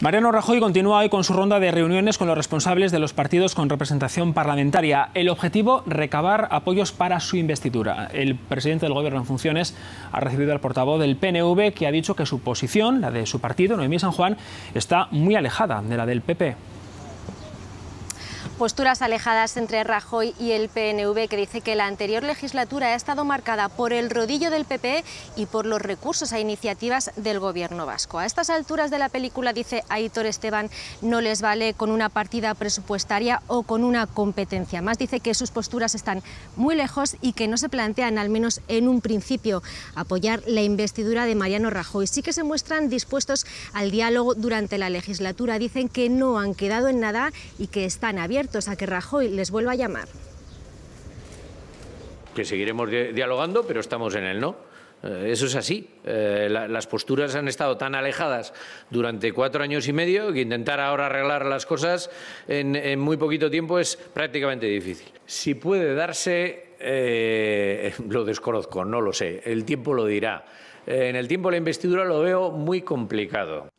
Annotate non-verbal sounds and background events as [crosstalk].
Mariano Rajoy continúa hoy con su ronda de reuniones con los responsables de los partidos con representación parlamentaria. El objetivo, recabar apoyos para su investidura. El presidente del Gobierno en funciones ha recibido al portavoz del PNV que ha dicho que su posición, la de su partido, Noemí San Juan, está muy alejada de la del PP. Posturas alejadas entre Rajoy y el PNV que dice que la anterior legislatura ha estado marcada por el rodillo del PP y por los recursos e iniciativas del gobierno vasco. A estas alturas de la película, dice Aitor Esteban, no les vale con una partida presupuestaria o con una competencia. Más dice que sus posturas están muy lejos y que no se plantean, al menos en un principio, apoyar la investidura de Mariano Rajoy. Sí que se muestran dispuestos al diálogo durante la legislatura. Dicen que no han quedado en nada y que están abiertos a que Rajoy les vuelva a llamar. Que seguiremos dialogando, pero estamos en el no. Eh, eso es así. Eh, las posturas han estado tan alejadas durante cuatro años y medio que intentar ahora arreglar las cosas en, muy poquito tiempo es prácticamente difícil. Si puede darse, eh, [laughs] lo desconozco, no lo sé. El tiempo lo dirá. en el tiempo de la investidura lo veo muy complicado.